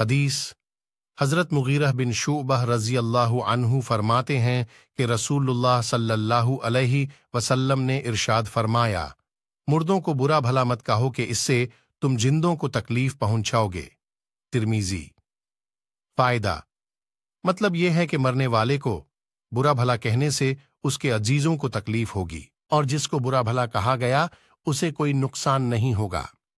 हदीस हज़रत मुग़ी बिन शोबह रजी अल्लाह अनहू फरमाते हैं कि रसूलुल्लाह सल्लल्लाहु अलैहि वसल्लम ने इरशाद फरमाया मुर्दों को बुरा भला मत कहो कि इससे तुम जिंदों को तकलीफ पहुंचाओगे तिरमीजी फायदा मतलब यह है कि मरने वाले को बुरा भला कहने से उसके अजीजों को तकलीफ होगी और जिसको बुरा भला कहा गया उसे कोई नुकसान नहीं होगा